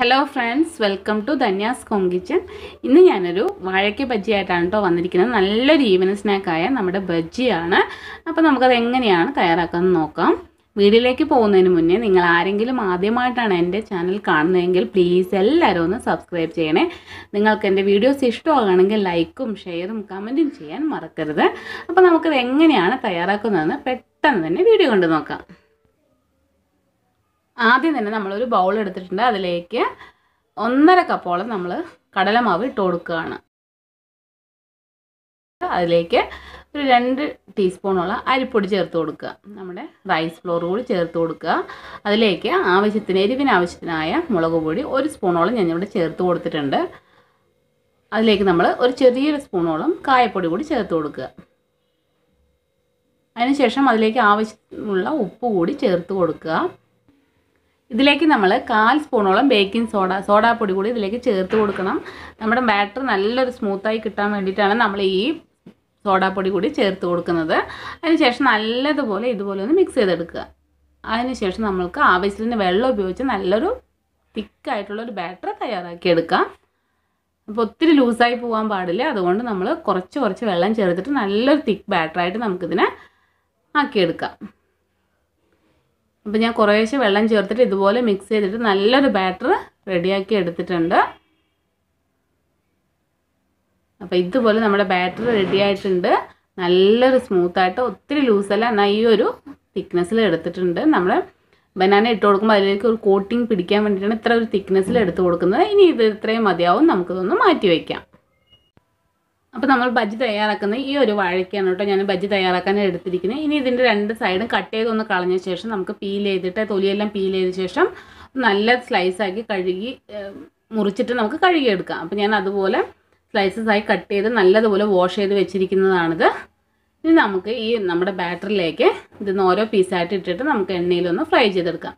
hello friends welcome to Dhanya's home kitchen ഇന്ന് ഞാനൊരു വാഴയ്ക്ക ബജ്ജിയായിട്ടാണ് കേട്ടോ വന്നിരിക്കുന്നത് നല്ലൊരു ഈവനിങ് സ്നാക്കായ നമ്മുടെ ബജ്ജിയാണ് അപ്പോൾ നമുക്കത് എങ്ങനെയാണ് തയ്യാറാക്കുന്നത് നോക്കാം വീഡിയോയിലേക്ക് പോകുന്നതിന് മുന്നേ നിങ്ങൾ ആരെങ്കിലും ആദ്യമായിട്ടാണ് എൻ്റെ ചാനൽ കാണുന്നതെങ്കിൽ പ്ലീസ് എല്ലാവരും ഒന്ന് സബ്സ്ക്രൈബ് ചെയ്യണേ നിങ്ങൾക്ക് എൻ്റെ വീഡിയോസ് ഇഷ്ടമാകണമെങ്കിൽ ലൈക്കും ഷെയറും കമൻറ്റും ചെയ്യാൻ മറക്കരുത് അപ്പോൾ നമുക്കത് എങ്ങനെയാണ് തയ്യാറാക്കുന്നതെന്ന് പെട്ടെന്ന് തന്നെ വീഡിയോ കണ്ടു നോക്കാം ആദ്യം തന്നെ നമ്മളൊരു ബൗൾ എടുത്തിട്ടുണ്ട് അതിലേക്ക് ഒന്നര കപ്പോളം നമ്മൾ കടലമാവ് ഇട്ട് കൊടുക്കുകയാണ് അതിലേക്ക് ഒരു രണ്ട് ടീസ്പൂണുള്ള അരിപ്പൊടി ചേർത്ത് കൊടുക്കുക നമ്മുടെ റൈസ് ഫ്ലോർ കൂടി ചേർത്ത് കൊടുക്കുക അതിലേക്ക് ആവശ്യത്തിന് എരിവിന് ആവശ്യത്തിനായ മുളക് പൊടി ഒരു സ്പൂണോളം ഞാൻ ഇവിടെ ചേർത്ത് കൊടുത്തിട്ടുണ്ട് അതിലേക്ക് നമ്മൾ ഒരു ചെറിയൊരു സ്പൂണോളം കായപ്പൊടി കൂടി ചേർത്ത് കൊടുക്കുക അതിനുശേഷം അതിലേക്ക് ആവശ്യമുള്ള ഉപ്പ് കൂടി ചേർത്ത് കൊടുക്കുക ഇതിലേക്ക് നമ്മൾ കാൽ സ്പൂണോളം ബേക്കിംഗ് സോഡ സോഡാപ്പൊടി കൂടി ഇതിലേക്ക് ചേർത്ത് കൊടുക്കണം നമ്മുടെ ബാറ്റർ നല്ലൊരു സ്മൂത്തായി കിട്ടാൻ വേണ്ടിയിട്ടാണ് നമ്മൾ ഈ സോഡാപ്പൊടി കൂടി ചേർത്ത് കൊടുക്കുന്നത് അതിനുശേഷം നല്ലതുപോലെ ഇതുപോലെ ഒന്ന് മിക്സ് ചെയ്തെടുക്കുക അതിനുശേഷം നമ്മൾക്ക് ആവശ്യത്തിന് വെള്ളം ഉപയോഗിച്ച് നല്ലൊരു തിക്കായിട്ടുള്ള ഒരു ബാറ്റർ തയ്യാറാക്കിയെടുക്കാം അപ്പോൾ ഒത്തിരി ലൂസായി പോകാൻ പാടില്ല അതുകൊണ്ട് നമ്മൾ കുറച്ച് കുറച്ച് വെള്ളം ചേർത്തിട്ട് നല്ലൊരു തിക്ക് ബാറ്ററായിട്ട് നമുക്കിതിനെ ആക്കിയെടുക്കാം അപ്പോൾ ഞാൻ കുറേശ്ശെ വെള്ളം ചേർത്തിട്ട് ഇതുപോലെ മിക്സ് ചെയ്തിട്ട് നല്ലൊരു ബാറ്റർ റെഡിയാക്കി എടുത്തിട്ടുണ്ട് അപ്പോൾ ഇതുപോലെ നമ്മുടെ ബാറ്റർ റെഡി ആയിട്ടുണ്ട് നല്ലൊരു സ്മൂത്തായിട്ട് ഒത്തിരി ലൂസല്ല എന്നാൽ ഈ ഒരു തിക്നെസ്സിൽ എടുത്തിട്ടുണ്ട് നമ്മൾ ബനാന ഇട്ട് കൊടുക്കുമ്പോൾ അതിലേക്ക് ഒരു കോട്ടിങ് പിടിക്കാൻ വേണ്ടിയിട്ടാണ് ഇത്ര ഒരു തിക്നെസ്സിൽ എടുത്ത് കൊടുക്കുന്നത് ഇനി ഇത് ഇത്രയും മതിയാവും നമുക്കിതൊന്ന് മാറ്റി വയ്ക്കാം അപ്പോൾ നമ്മൾ ബജ്ജി തയ്യാറാക്കുന്ന ഈ ഒരു വാഴയ്ക്കാണ് കേട്ടോ ഞാൻ ബജ്ജി തയ്യാറാക്കാൻ എടുത്തിരിക്കുന്നത് ഇനി ഇതിൻ്റെ രണ്ട് സൈഡും കട്ട് ചെയ്തൊന്ന് കളഞ്ഞ ശേഷം നമുക്ക് പീൽ ചെയ്തിട്ട് തൊലിയെല്ലാം പീൽ ചെയ്ത ശേഷം നല്ല സ്ലൈസാക്കി കഴുകി മുറിച്ചിട്ട് നമുക്ക് കഴുകിയെടുക്കാം അപ്പോൾ ഞാൻ അതുപോലെ സ്ലൈസസ് ആയി കട്ട് ചെയ്ത് നല്ലതുപോലെ വാഷ് ചെയ്ത് വെച്ചിരിക്കുന്നതാണിത് ഇനി നമുക്ക് ഈ നമ്മുടെ ബാറ്ററിലേക്ക് ഇതിന്ന് ഓരോ പീസായിട്ട് ഇട്ടിട്ട് നമുക്ക് എണ്ണയിലൊന്ന് ഫ്രൈ ചെയ്തെടുക്കാം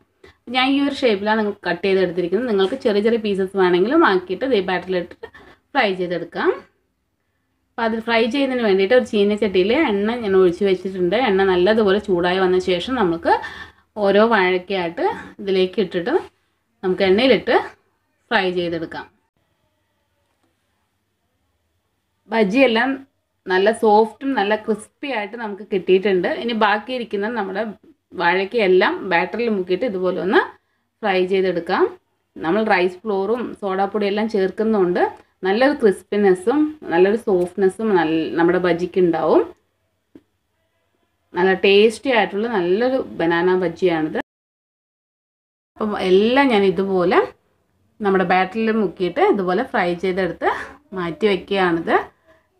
ഞാൻ ഈ ഒരു ഷേപ്പിലാണ് നിങ്ങൾക്ക് കട്ട് ചെയ്തെടുത്തിരിക്കുന്നത് നിങ്ങൾക്ക് ചെറിയ ചെറിയ പീസസ് വേണമെങ്കിലും ആക്കിയിട്ട് ഈ ബാറ്ററിലിട്ടിട്ട് ഫ്രൈ ചെയ്തെടുക്കാം അപ്പോൾ അത് ഫ്രൈ ചെയ്യുന്നതിന് വേണ്ടിയിട്ട് ഒരു ചീനച്ചട്ടിയിൽ എണ്ണ ഞാൻ ഒഴിച്ച് വെച്ചിട്ടുണ്ട് എണ്ണ നല്ലതുപോലെ ചൂടായി വന്ന ശേഷം നമുക്ക് ഓരോ വാഴക്കയായിട്ട് ഇതിലേക്ക് ഇട്ടിട്ട് നമുക്ക് എണ്ണയിലിട്ട് ഫ്രൈ ചെയ്തെടുക്കാം ഭജിയെല്ലാം നല്ല സോഫ്റ്റും നല്ല ക്രിസ്പി ആയിട്ട് നമുക്ക് കിട്ടിയിട്ടുണ്ട് ഇനി ബാക്കിയിരിക്കുന്ന നമ്മുടെ വാഴയ്ക്കെല്ലാം ബാറ്ററിൽ മുക്കിയിട്ട് ഇതുപോലെ ഒന്ന് ഫ്രൈ ചെയ്തെടുക്കാം നമ്മൾ റൈസ് ഫ്ലോറും സോഡാപ്പൊടിയെല്ലാം ചേർക്കുന്നുണ്ട് നല്ലൊരു ക്രിസ്പിനെസ്സും നല്ലൊരു സോഫ്റ്റ്നെസ്സും നല്ല നമ്മുടെ ബജിക്ക് ഉണ്ടാവും നല്ല ടേസ്റ്റി ആയിട്ടുള്ള നല്ലൊരു ബനാന ബജിയാണിത് അപ്പം എല്ലാം ഞാൻ ഇതുപോലെ നമ്മുടെ ബാറ്ററിൽ മുക്കിയിട്ട് ഇതുപോലെ ഫ്രൈ ചെയ്തെടുത്ത് മാറ്റി വയ്ക്കുകയാണിത്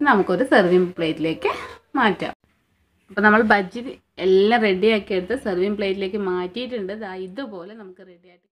നമുക്കൊരു സെർവിങ് പ്ലേറ്റിലേക്ക് മാറ്റാം അപ്പോൾ നമ്മൾ ബജ്ജി എല്ലാം റെഡിയാക്കി എടുത്ത് സെർവിങ് പ്ലേറ്റിലേക്ക് മാറ്റിയിട്ടുണ്ട് ഇതുപോലെ നമുക്ക് റെഡിയാക്കി